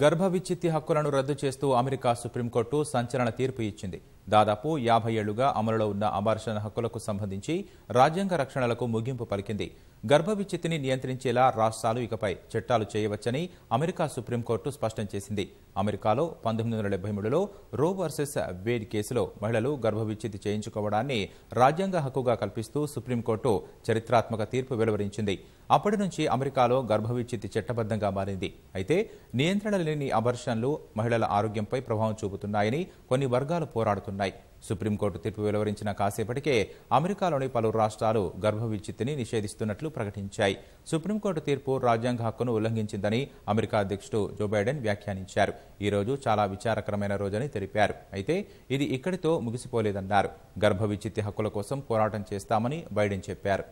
గర్భ హక్కులను రద్దు చేస్తూ అమెరికా సుప్రీంకోర్టు సంచలన తీర్పు ఇచ్చింది దాదాపు యాభై ఏళ్లుగా అమలులో ఉన్న అమర్షణ హక్కులకు సంబంధించి రాజ్యాంగ రక్షణలకు ముగింపు పలికింది గర్భవిచ్ఛిత్తిని నియంత్రించేలా రాష్ట్రాలు ఇకపై చట్టాలు చేయవచ్చని అమెరికా సుప్రీంకోర్టు స్పష్టం చేసింది అమెరికాలో పంతొమ్మిది వందల డెబ్బై మూడులో రో వర్సెస్ వేడ్ కేసులో మహిళలు గర్భవిచ్ఛిత్తి చేయించుకోవడాన్ని రాజ్యాంగ హక్కుగా కల్పిస్తూ సుప్రీంకోర్టు చరిత్రాత్మక తీర్పు వెలువరించింది అప్పటి నుంచి అమెరికాలో గర్భవిచ్ఛిత్తి చట్టబద్ధంగా మారింది అయితే నియంత్రణ లేని అబర్షన్లు మహిళల ఆరోగ్యంపై ప్రభావం చూపుతున్నాయని కొన్ని వర్గాలు పోరాడుతున్నాయి మారుతున్నాయి సుప్రీంకోర్టు తీర్పు వెలువరించిన కాసేపటికే అమెరికాలోని పలు రాష్ట్రాలు గర్భవిచ్ఛిత్తిని నిషేధిస్తున్నట్లు ప్రకటించాయి సుప్రీంకోర్టు తీర్పు రాజ్యాంగ హక్కును ఉల్లంఘించిందని అమెరికా అధ్యక్షుడు జో బైడెన్ వ్యాఖ్యానించారు రోజు చాలా విచారకరమైన రోజని తెలిపారు అయితే ఇది ఇక్కడితో ముగిసిపోలేదన్నారు గర్భవిచ్ఛిత్తి హక్కుల కోసం పోరాటం చేస్తామని బైడెన్ చెప్పారు